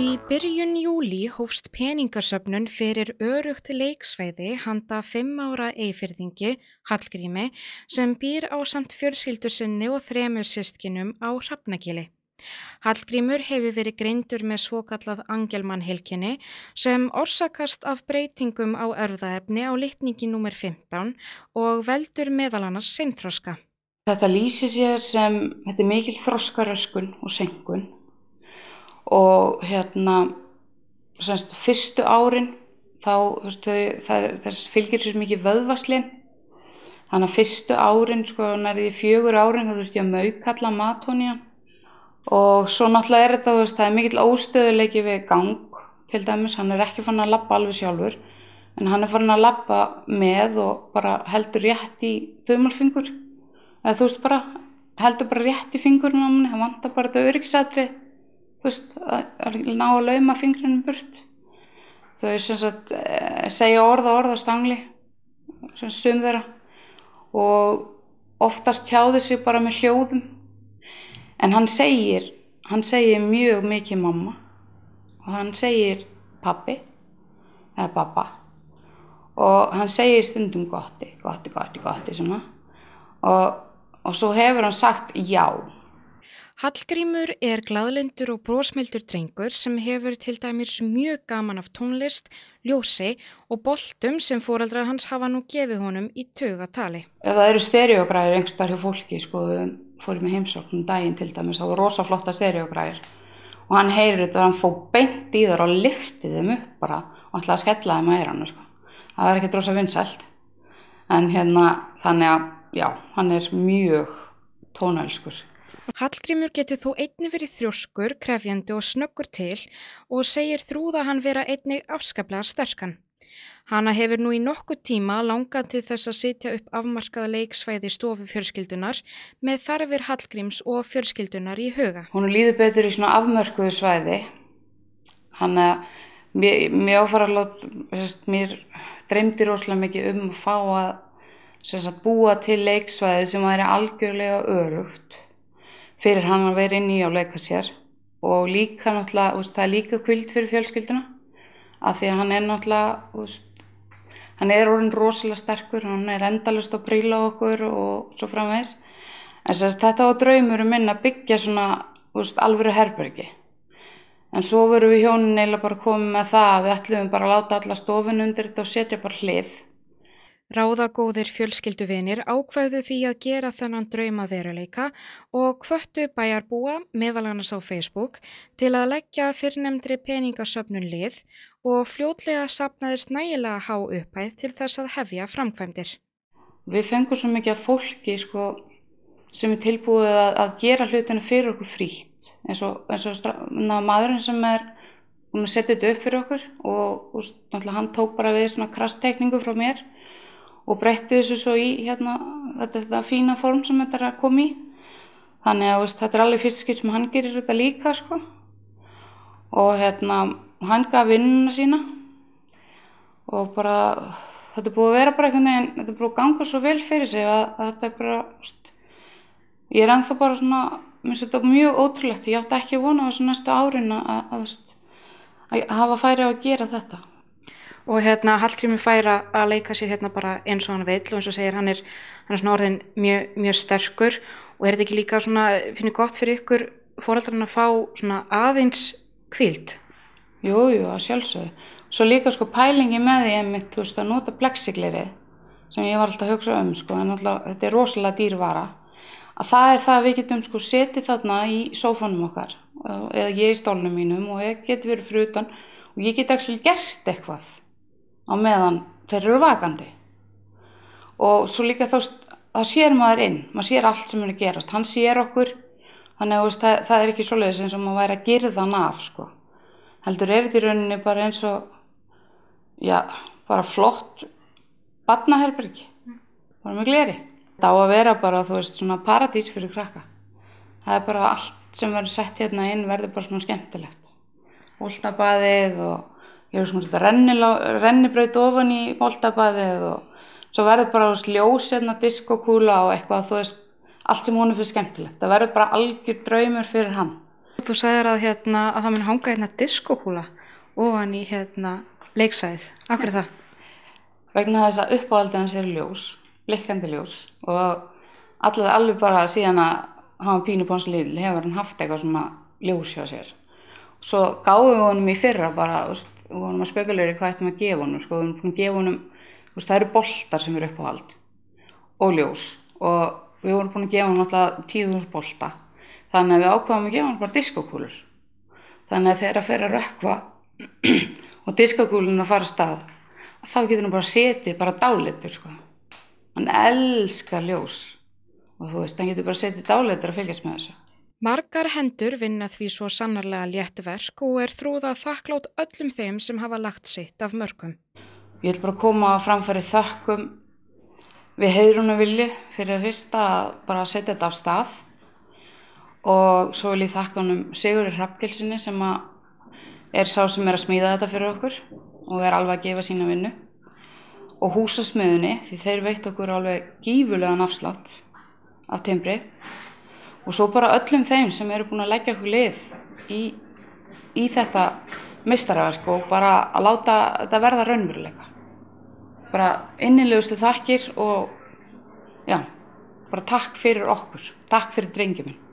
Í byrjun júli hófst peningasöfnun fyrir örugt leiksvæði handa fimm ára eifirðingi, Hallgrími, sem býr á samt fjörskildur sinni og þremur sískinum á Hrafnagili. Hallgrímur hefur verið greindur með svokallað angelmannhelkinni sem orsakast af breytingum á örðaefni á litningi nr. 15 og veldur meðalannas sinnþroska. Þetta lýsi sér sem þetta er mikil þroskaröskun og sengun og hérna semst fyrstu árin þá veistu, það, þess fylgir sér mikið vöðvaslinn þannig að fyrstu árin sko nærðið fjögur árin þá þurfti ég að maukalla matónia og svo náttúrulega er þetta veistu, það er mikill óstöðuleiki við gang til dæmis, hann er ekki fann að lappa alveg sjálfur en hann er fann að lappa með og bara heldur rétt í þauðmálfingur eða þú veist bara heldur bara rétt í fingurnum hann vantar bara þetta öryggsætrið veist, að ná að lauma fingrunum burt þau sagt, eh, segja orða orða stangli sem þeirra og oftast tjáði sig bara með hljóðum en hann segir hann segir mjög mikið mamma og hann segir pappi eða pappa og hann segir stundum gotti gotti, gotti, gotti og, og svo hefur hann sagt já Hallgrímur er gladlendur og brósmeldur drengur sem hefur til dæmis mjög gaman af tónlist, ljósi og boltum sem fóraldrar hans hafa nú gefið honum í tögatali. Ef það eru stereogræðir einhverstað hjá fólki, sko, fórum við heimsóknum daginn til dæmis, það voru rosaflotta stereogræðir og hann heyrir þetta og hann fóð beint í þar og liftið þeim upp bara og ætlaði að skella þeim að eiranu, sko. Það er ekkert rosa vinsælt, en hérna þannig að, já, hann er mjög tónælskur. Hallgrímur getur þó einni verið þrjóskur, krefjandi og snöggur til og segir þrúða hann vera einni afskaplega sterkan. Hanna hefur nú í nokku tíma langað til þess að sitja upp afmarkaða leiksvæði stofu fjölskyldunar með þarfir Hallgríms og fjölskyldunar í huga. Hún líður betur í svona afmörkuðu svæði, hann að mér áfaralátt, mér dreymdir óslega mikið um að fá að, að búa til leiksvæði sem væri algjörlega örugt fyrir hann að vera inn í á leika sér og líka náttúrulega, úst, það er líka kvild fyrir fjölskylduna að því að hann er náttúrulega, úst, hann er orðin rosalega sterkur, hann er endalust að príla okkur og svo framvegs en sérst, þetta var draumurum minn að byggja svona úst, alvöru herbergi en svo veru við hjónin eila bara komið með það að við ætlum bara að láta alla stofun undir þetta og setja bara hlið Ráðagóðir fjölskylduvinir ákvæðu því að gera þennan drauma veruleika og hvöttu bæjarbúa, meðal annars á Facebook, til að leggja fyrrnemdri peningasöfnun lið og fljótlega sapnaðist nægilega há uppæð til þess að hefja framkvæmdir. Við fengum svo mikið af fólki sko, sem er tilbúið að, að gera hlutinu fyrir okkur frítt eins og, eins og maðurinn sem er setið upp fyrir okkur og, og hann tók bara við svona krastteikningu frá mér og breytti þessu svo í hérna, þetta, þetta fína form sem þetta er að koma í. Þannig að veist, þetta er alveg fyrst skipt sem hann gerir þetta líka sko og hérna hann gaf vinnuna sína og bara þetta er búið að vera bara einhvern veginn, þetta er búið að ganga svo vel fyrir sig að, að þetta er bara, veist, ég er enþá bara svona, mér finnst þetta mjög ótrúlegt, ég átti ekki að vona þessu næstu árin að, að, að hafa færi á að gera þetta og hérna Hallgrími fær að leika sér hérna bara eins og hann vil og eins og segir hann er, hann er svona orðin mjög, mjög sterkur og er þetta ekki líka svona finnir gott fyrir ykkur fóraldarinn að fá svona aðeins kvíld? Jújú, að sjálfsög svo líka sko pælingi með því einmitt, þú veist að nota bleksiklirið sem ég var alltaf að hugsa um sko en alltaf þetta er rosalega dýrvara að það er það að við getum sko setið þarna í sófónum okkar eða ég í stólnum mínum og ég get verið frutan og ég get ekki gert eitthvað á meðan þeir eru vakandi. Og svo líka þá sér maður inn, maður sér allt sem er að gerast, hann sér okkur, þannig að það, það er ekki svoleiðis eins og maður væri að girða hann af sko. Heldur er þetta í rauninni bara eins og, já, bara flott badnaherbergi, bara með gleri. Það á að vera bara, þú veist, svona paradís fyrir krakka. Það er bara allt sem verður sett hérna inn verður bara svona skemmtilegt. Úlnabaðið og ég er svona svona rennibraut ofan í bóltabæðið og svo verður bara úr sljós hérna diskokúla og eitthvað þú veist, allt sem honum fyrir skemmtilegt það verður bara algjör draumur fyrir hann Þú sagðir að hérna að það mun hanga hérna diskokúla ofan í hérna leiksæðið, akkur er það? Vegna þess að uppáhaldið hans er ljós, blikkandi ljós og alltaf alveg bara síðan að hafa pínu bónsliðil hefur hann haft eitthvað svona ljós hjá sér Svo gáðum við honum í fyrra bara, þú veist, og vorum að spekuleira hvað ættum að gefa honum, sko, við vorum að gefa honum, þú veist, það eru boltar sem eru uppáhald og ljós og við vorum búin að gefa honum alltaf tíður bolta, þannig að við ákvaðum að gefa honum bara diskokúlur, þannig að þegar það fer að rökva og diskokúlun að fara stað, þá getur hann bara að setja bara dálitur, sko, hann elskar ljós og þú veist, hann getur bara að setja dálitur að fylgjast með þessu. Margar hendur vinna því svo sannarlega létt verk og er þrúða þakklátt öllum þeim sem hafa lagt sitt af mörgum. Ég vil bara koma að framfæri þökkum við heyruna vilji fyrir að fyrsta að bara setja þetta af stað og svo vil ég þakka hann um Sigurður Hrappgilsinni sem er sá sem er að smíða þetta fyrir okkur og er alveg að gefa sína vinnu og húsasmiðunni því þeir veit okkur alveg gífulegan afslátt af timbrið og svo bara öllum þeim sem eru búin að leggja okkur lið í, í þetta mistarverk og bara að láta þetta verða raunveruleika bara innilegustu þakkir og já, bara takk fyrir okkur takk fyrir drengjuminn